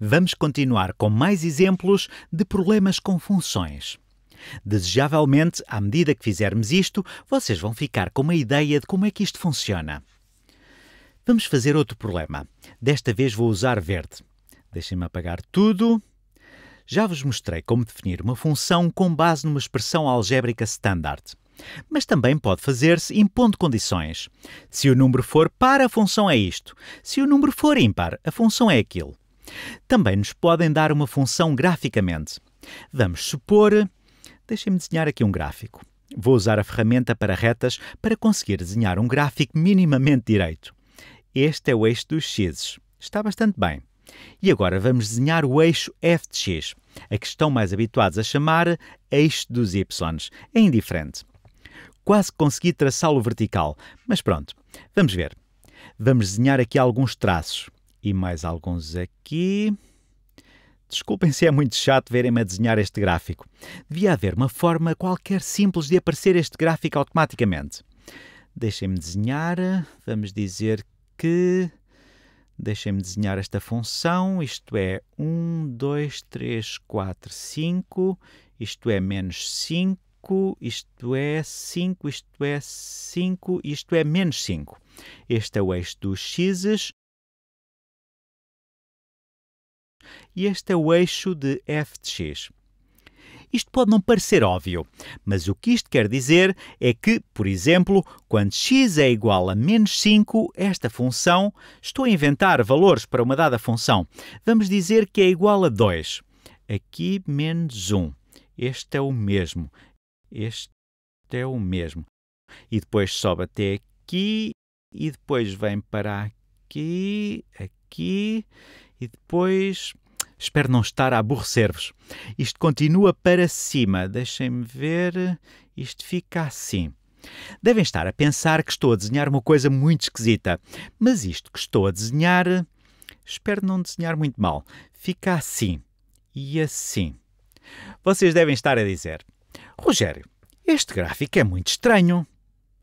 Vamos continuar com mais exemplos de problemas com funções. Desejavelmente, à medida que fizermos isto, vocês vão ficar com uma ideia de como é que isto funciona. Vamos fazer outro problema. Desta vez vou usar verde. Deixem-me apagar tudo. Já vos mostrei como definir uma função com base numa expressão algébrica standard. Mas também pode fazer-se impondo condições. Se o número for par, a função é isto. Se o número for ímpar, a função é aquilo. Também nos podem dar uma função graficamente. Vamos supor. Deixem-me desenhar aqui um gráfico. Vou usar a ferramenta para retas para conseguir desenhar um gráfico minimamente direito. Este é o eixo dos x. Está bastante bem. E agora vamos desenhar o eixo f de x, a que estão mais habituados a chamar eixo dos y. É indiferente. Quase consegui traçá-lo vertical, mas pronto, vamos ver. Vamos desenhar aqui alguns traços e mais alguns aqui. Desculpem se é muito chato verem-me a desenhar este gráfico. Devia haver uma forma qualquer simples de aparecer este gráfico automaticamente. Deixem-me desenhar, vamos dizer que. Deixem-me desenhar esta função, isto é 1, 2, 3, 4, 5, isto é menos 5, isto é 5, isto é 5, isto é menos 5. Este é o eixo dos x's, e este é o eixo de f de x. Isto pode não parecer óbvio, mas o que isto quer dizer é que, por exemplo, quando x é igual a menos 5, esta função, estou a inventar valores para uma dada função, vamos dizer que é igual a 2. Aqui menos 1. Este é o mesmo. Este é o mesmo. E depois sobe até aqui, e depois vem para aqui, aqui e depois espero não estar a aborrecer-vos. Isto continua para cima, deixem-me ver, isto fica assim. Devem estar a pensar que estou a desenhar uma coisa muito esquisita, mas isto que estou a desenhar, espero não desenhar muito mal, fica assim e assim. Vocês devem estar a dizer: Rogério, este gráfico é muito estranho.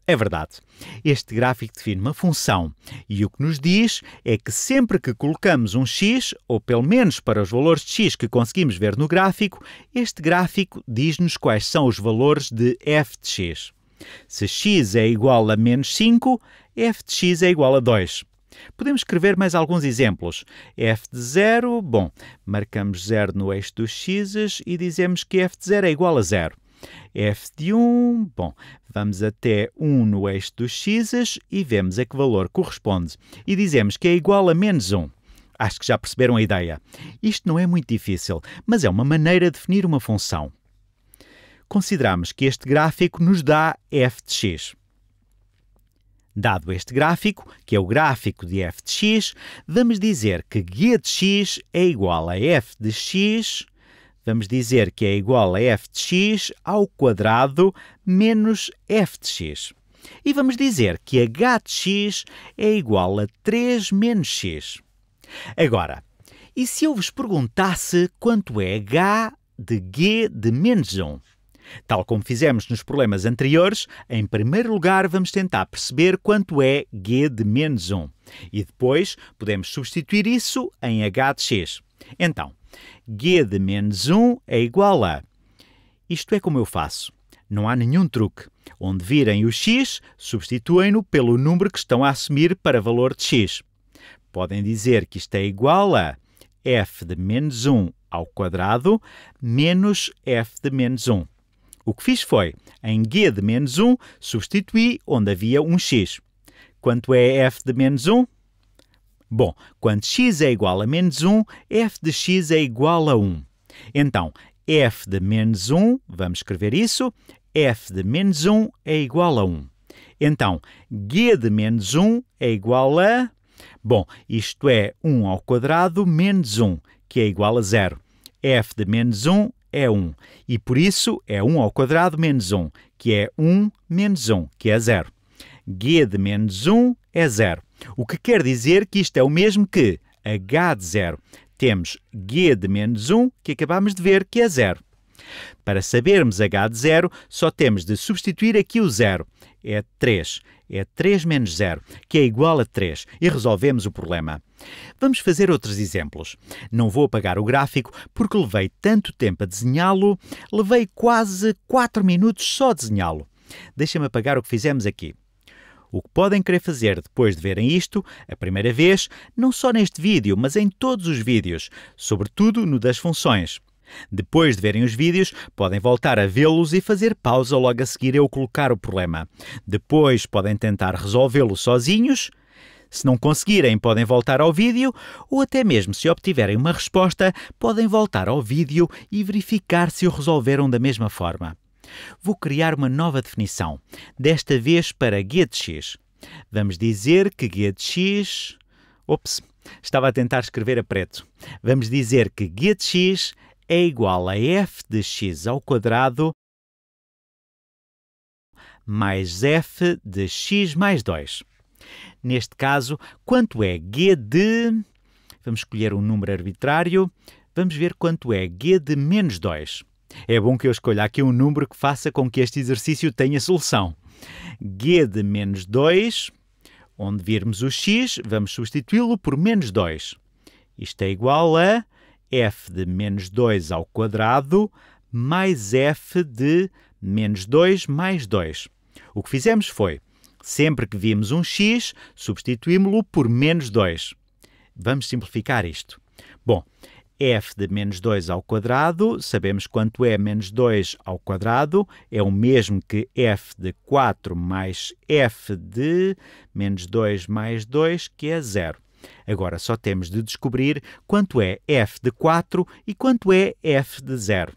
É verdade. Este gráfico define uma função e o que nos diz é que sempre que colocamos um x, ou pelo menos para os valores de x que conseguimos ver no gráfico, este gráfico diz-nos quais são os valores de f de x. Se x é igual a menos 5, f de x é igual a 2. Podemos escrever mais alguns exemplos. f de 0, bom, marcamos 0 no eixo dos x e dizemos que f de 0 é igual a 0 f de 1, bom, vamos até 1 no eixo dos x's e vemos a que valor corresponde. E dizemos que é igual a menos 1. Acho que já perceberam a ideia. Isto não é muito difícil, mas é uma maneira de definir uma função. Consideramos que este gráfico nos dá f de x. Dado este gráfico, que é o gráfico de f de x, vamos dizer que g de x é igual a f de x vamos dizer que é igual a f de x ao quadrado menos f de x. E vamos dizer que h de x é igual a 3 menos x. Agora, e se eu vos perguntasse quanto é h de g de menos 1? Tal como fizemos nos problemas anteriores, em primeiro lugar vamos tentar perceber quanto é g de menos 1 e depois podemos substituir isso em h de x. Então, g de menos 1 é igual a. Isto é como eu faço. Não há nenhum truque. Onde virem o x, substituem-no pelo número que estão a assumir para valor de x. Podem dizer que isto é igual a f de menos 1 ao quadrado menos f de menos 1. O que fiz foi, em g de menos 1, substituí onde havia um x. Quanto é f de menos 1? Bom, quando x é igual a menos 1, f de x é igual a 1. Então, f de menos 1, vamos escrever isso, f de menos 1 é igual a 1. Então, g de menos 1 é igual a... Bom, isto é 1 ao quadrado menos 1, que é igual a zero. f de menos 1 é 1, e por isso é 1 ao quadrado menos 1, que é 1 menos 1, que é zero. g de menos 1 é zero. O que quer dizer que isto é o mesmo que h de zero. Temos g de menos 1, que acabamos de ver que é zero. Para sabermos h de zero só temos de substituir aqui o zero. É 3. É 3 menos 0, que é igual a 3, e resolvemos o problema. Vamos fazer outros exemplos. Não vou apagar o gráfico porque levei tanto tempo a desenhá-lo, levei quase 4 minutos só a desenhá-lo. Deixa-me apagar o que fizemos aqui. O que podem querer fazer depois de verem isto, a primeira vez, não só neste vídeo, mas em todos os vídeos, sobretudo no das funções. Depois de verem os vídeos, podem voltar a vê-los e fazer pausa logo a seguir eu colocar o problema. Depois podem tentar resolvê-lo sozinhos. Se não conseguirem, podem voltar ao vídeo ou até mesmo se obtiverem uma resposta, podem voltar ao vídeo e verificar se o resolveram da mesma forma. Vou criar uma nova definição, desta vez para de x. Vamos dizer que de x, Ops, estava a tentar escrever a preto. Vamos dizer que de x é igual a f de x ao quadrado mais f de x mais 2. Neste caso, quanto é g de... Vamos escolher um número arbitrário. Vamos ver quanto é g de menos 2. É bom que eu escolha aqui um número que faça com que este exercício tenha solução. g de menos 2, onde virmos o x, vamos substituí-lo por menos 2. Isto é igual a f de menos 2 ao quadrado mais f de menos 2 mais 2. O que fizemos foi, sempre que vimos um x, substituímos-lo por menos 2. Vamos simplificar isto. Bom, f de menos 2 ao quadrado, sabemos quanto é menos 2 ao quadrado, é o mesmo que f de 4 mais f de menos 2 mais 2, que é zero. Agora só temos de descobrir quanto é f de 4 e quanto é f de zero.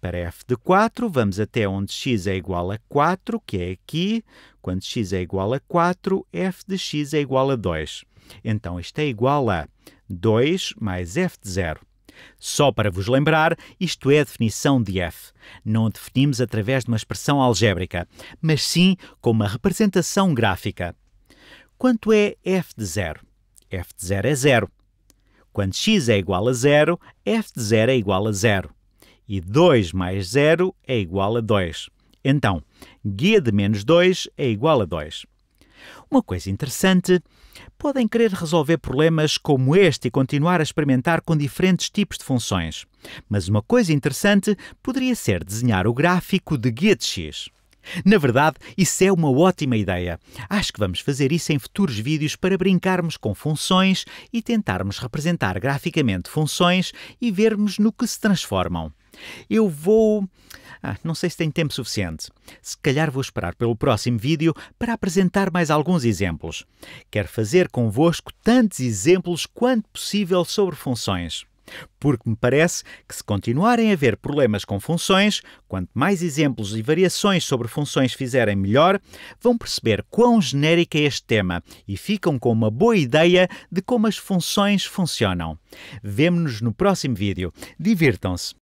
Para f de 4, vamos até onde x é igual a 4, que é aqui. Quando x é igual a 4, f de x é igual a 2. Então isto é igual a 2 mais f de 0. Só para vos lembrar, isto é a definição de f. Não a definimos através de uma expressão algébrica, mas sim com uma representação gráfica. Quanto é f de 0? f de 0 é 0. Quando x é igual a 0, f de 0 é igual a 0. E 2 mais 0 é igual a 2. Então, guia de menos 2 é igual a 2. Uma coisa interessante podem querer resolver problemas como este e continuar a experimentar com diferentes tipos de funções. Mas uma coisa interessante poderia ser desenhar o gráfico de Guides. Na verdade, isso é uma ótima ideia. Acho que vamos fazer isso em futuros vídeos para brincarmos com funções e tentarmos representar graficamente funções e vermos no que se transformam. Eu vou. Ah, não sei se tem tempo suficiente. Se calhar vou esperar pelo próximo vídeo para apresentar mais alguns exemplos. Quero fazer convosco tantos exemplos quanto possível sobre funções. Porque me parece que, se continuarem a haver problemas com funções, quanto mais exemplos e variações sobre funções fizerem melhor, vão perceber quão genérico é este tema e ficam com uma boa ideia de como as funções funcionam. Vemo-nos no próximo vídeo. Divirtam-se!